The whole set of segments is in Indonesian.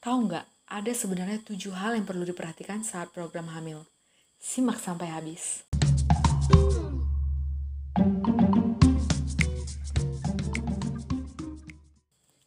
Tahu nggak, ada sebenarnya tujuh hal yang perlu diperhatikan saat program hamil. Simak sampai habis.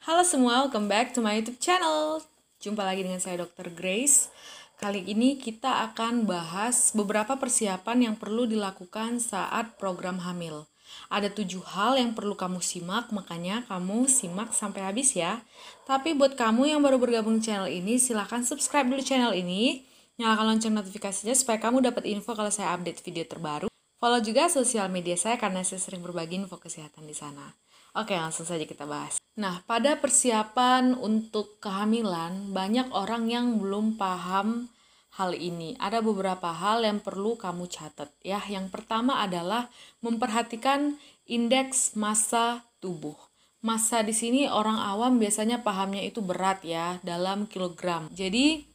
Halo semua, welcome back to my YouTube channel. Jumpa lagi dengan saya Dr. Grace. Kali ini kita akan bahas beberapa persiapan yang perlu dilakukan saat program hamil. Ada tujuh hal yang perlu kamu simak, makanya kamu simak sampai habis ya. Tapi buat kamu yang baru bergabung channel ini, silahkan subscribe dulu channel ini. Nyalakan lonceng notifikasinya supaya kamu dapat info kalau saya update video terbaru. Follow juga sosial media saya karena saya sering berbagi info kesehatan di sana. Oke, langsung saja kita bahas. Nah, pada persiapan untuk kehamilan, banyak orang yang belum paham hal ini. Ada beberapa hal yang perlu kamu catat ya. Yang pertama adalah memperhatikan indeks massa tubuh. Massa di sini orang awam biasanya pahamnya itu berat ya dalam kilogram. Jadi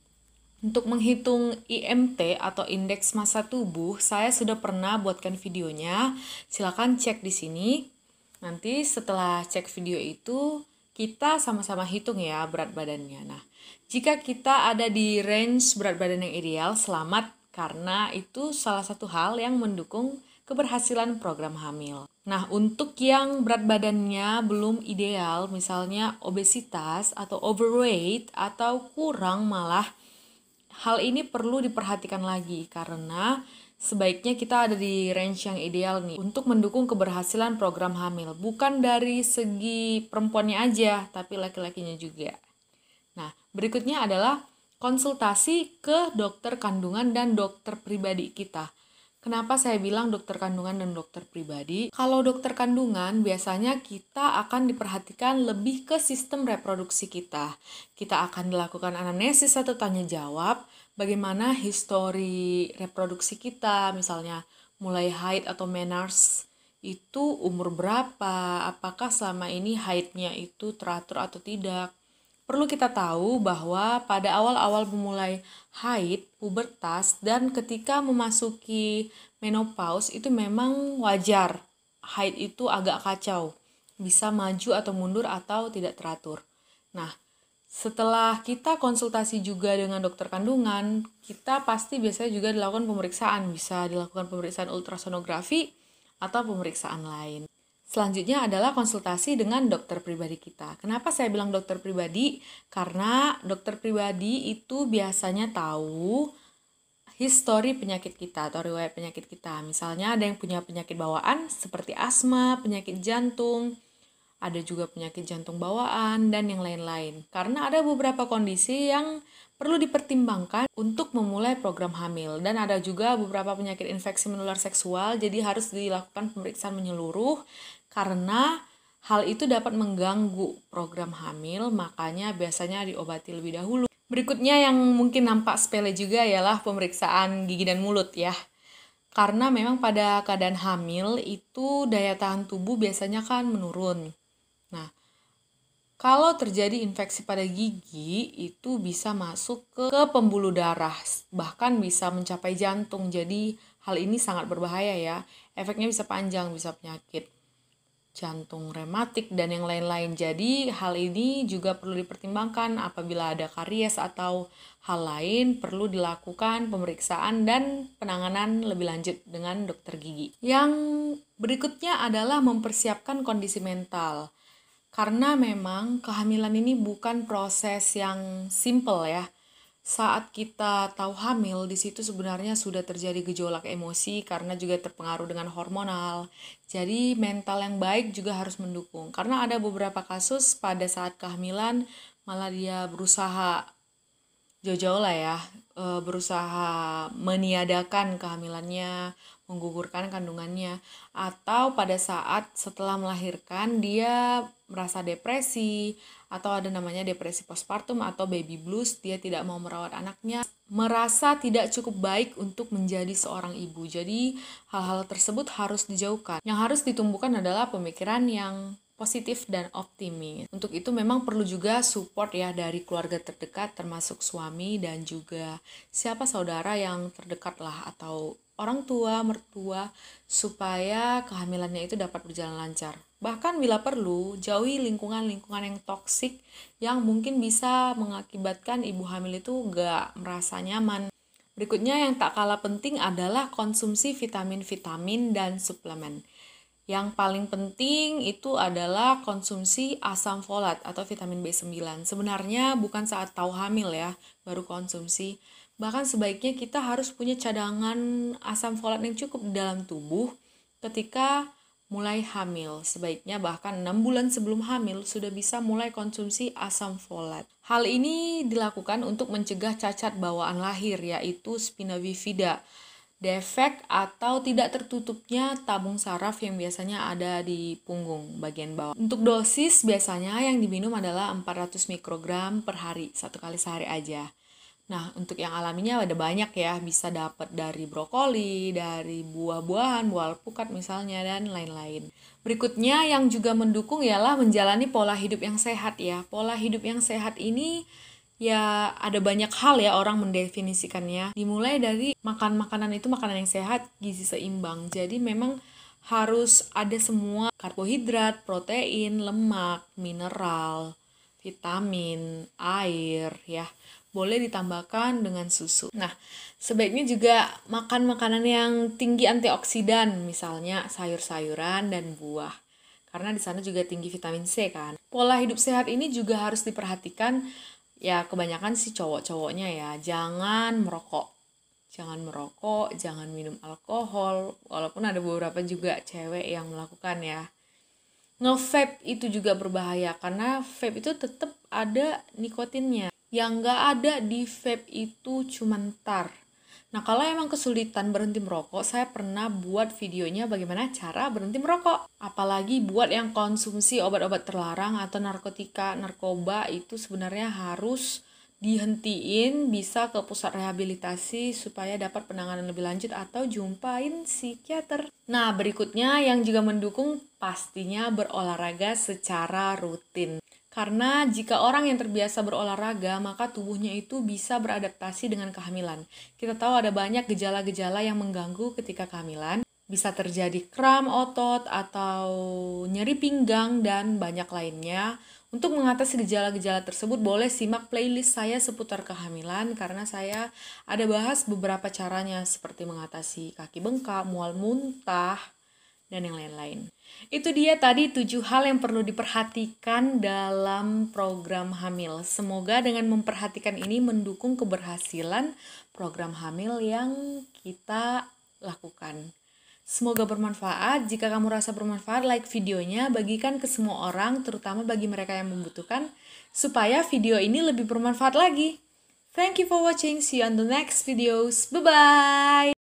untuk menghitung IMT atau indeks massa tubuh, saya sudah pernah buatkan videonya. Silakan cek di sini. Nanti setelah cek video itu, kita sama-sama hitung ya berat badannya. Nah, jika kita ada di range berat badan yang ideal, selamat karena itu salah satu hal yang mendukung keberhasilan program hamil. Nah, untuk yang berat badannya belum ideal, misalnya obesitas atau overweight atau kurang malah hal ini perlu diperhatikan lagi karena sebaiknya kita ada di range yang ideal nih untuk mendukung keberhasilan program hamil, bukan dari segi perempuannya aja, tapi laki-lakinya juga. Berikutnya adalah konsultasi ke dokter kandungan dan dokter pribadi kita. Kenapa saya bilang dokter kandungan dan dokter pribadi? Kalau dokter kandungan, biasanya kita akan diperhatikan lebih ke sistem reproduksi kita. Kita akan dilakukan anamnesis atau tanya jawab, bagaimana histori reproduksi kita, misalnya mulai haid atau menars itu umur berapa, apakah selama ini haidnya itu teratur atau tidak, Perlu kita tahu bahwa pada awal-awal memulai haid, pubertas, dan ketika memasuki menopause itu memang wajar. Haid itu agak kacau, bisa maju atau mundur atau tidak teratur. Nah, setelah kita konsultasi juga dengan dokter kandungan, kita pasti biasanya juga dilakukan pemeriksaan. Bisa dilakukan pemeriksaan ultrasonografi atau pemeriksaan lain. Selanjutnya adalah konsultasi dengan dokter pribadi kita. Kenapa saya bilang dokter pribadi? Karena dokter pribadi itu biasanya tahu histori penyakit kita atau riwayat penyakit kita. Misalnya ada yang punya penyakit bawaan seperti asma, penyakit jantung, ada juga penyakit jantung bawaan, dan yang lain-lain. Karena ada beberapa kondisi yang perlu dipertimbangkan untuk memulai program hamil dan ada juga beberapa penyakit infeksi menular seksual jadi harus dilakukan pemeriksaan menyeluruh karena hal itu dapat mengganggu program hamil makanya biasanya diobati lebih dahulu. Berikutnya yang mungkin nampak sepele juga ialah pemeriksaan gigi dan mulut ya. Karena memang pada keadaan hamil itu daya tahan tubuh biasanya kan menurun. Nah, kalau terjadi infeksi pada gigi itu bisa masuk ke, ke pembuluh darah, bahkan bisa mencapai jantung. Jadi hal ini sangat berbahaya ya. Efeknya bisa panjang, bisa penyakit jantung rematik dan yang lain-lain. Jadi hal ini juga perlu dipertimbangkan apabila ada karies atau hal lain perlu dilakukan pemeriksaan dan penanganan lebih lanjut dengan dokter gigi. Yang berikutnya adalah mempersiapkan kondisi mental. Karena memang kehamilan ini bukan proses yang simple ya. Saat kita tahu hamil, di situ sebenarnya sudah terjadi gejolak emosi karena juga terpengaruh dengan hormonal. Jadi mental yang baik juga harus mendukung. Karena ada beberapa kasus pada saat kehamilan malah dia berusaha jauh-jauh lah ya, eh, berusaha meniadakan kehamilannya, menggugurkan kandungannya atau pada saat setelah melahirkan dia merasa depresi atau ada namanya depresi postpartum atau baby blues dia tidak mau merawat anaknya merasa tidak cukup baik untuk menjadi seorang ibu jadi hal-hal tersebut harus dijauhkan yang harus ditumbuhkan adalah pemikiran yang positif dan optimis. Untuk itu memang perlu juga support ya dari keluarga terdekat termasuk suami dan juga siapa saudara yang terdekat lah atau orang tua, mertua, supaya kehamilannya itu dapat berjalan lancar. Bahkan bila perlu, jauhi lingkungan-lingkungan yang toksik yang mungkin bisa mengakibatkan ibu hamil itu gak merasa nyaman. Berikutnya yang tak kalah penting adalah konsumsi vitamin-vitamin dan suplemen. Yang paling penting itu adalah konsumsi asam folat atau vitamin B9. Sebenarnya bukan saat tahu hamil ya, baru konsumsi Bahkan sebaiknya kita harus punya cadangan asam folat yang cukup di dalam tubuh ketika mulai hamil. Sebaiknya bahkan 6 bulan sebelum hamil sudah bisa mulai konsumsi asam folat. Hal ini dilakukan untuk mencegah cacat bawaan lahir yaitu spina bifida, defek atau tidak tertutupnya tabung saraf yang biasanya ada di punggung bagian bawah. Untuk dosis biasanya yang diminum adalah 400 mikrogram per hari, satu kali sehari aja. Nah, untuk yang alaminya ada banyak ya, bisa dapat dari brokoli, dari buah-buahan, buah alpukat misalnya, dan lain-lain. Berikutnya yang juga mendukung ialah menjalani pola hidup yang sehat ya. Pola hidup yang sehat ini ya ada banyak hal ya orang mendefinisikannya. Dimulai dari makan makanan itu makanan yang sehat, gizi seimbang. Jadi memang harus ada semua karbohidrat, protein, lemak, mineral, vitamin, air ya boleh ditambahkan dengan susu. Nah, sebaiknya juga makan makanan yang tinggi antioksidan, misalnya sayur-sayuran dan buah. Karena di sana juga tinggi vitamin C kan. Pola hidup sehat ini juga harus diperhatikan ya kebanyakan si cowok-cowoknya ya. Jangan merokok. Jangan merokok, jangan minum alkohol, walaupun ada beberapa juga cewek yang melakukan ya nge-vape itu juga berbahaya karena vape itu tetap ada nikotinnya yang nggak ada di vape itu cuma tar. Nah, kalau emang kesulitan berhenti merokok, saya pernah buat videonya bagaimana cara berhenti merokok. Apalagi buat yang konsumsi obat-obat terlarang atau narkotika, narkoba itu sebenarnya harus dihentiin bisa ke pusat rehabilitasi supaya dapat penanganan lebih lanjut atau jumpain psikiater. Nah, berikutnya yang juga mendukung pastinya berolahraga secara rutin. Karena jika orang yang terbiasa berolahraga, maka tubuhnya itu bisa beradaptasi dengan kehamilan. Kita tahu ada banyak gejala-gejala yang mengganggu ketika kehamilan. Bisa terjadi kram otot atau nyeri pinggang dan banyak lainnya. Untuk mengatasi gejala-gejala tersebut, boleh simak playlist saya seputar kehamilan karena saya ada bahas beberapa caranya seperti mengatasi kaki bengkak, mual muntah, dan yang lain-lain. Itu dia tadi tujuh hal yang perlu diperhatikan dalam program hamil. Semoga dengan memperhatikan ini mendukung keberhasilan program hamil yang kita lakukan. Semoga bermanfaat. Jika kamu rasa bermanfaat, like videonya, bagikan ke semua orang, terutama bagi mereka yang membutuhkan, supaya video ini lebih bermanfaat lagi. Thank you for watching. See you on the next videos. Bye-bye.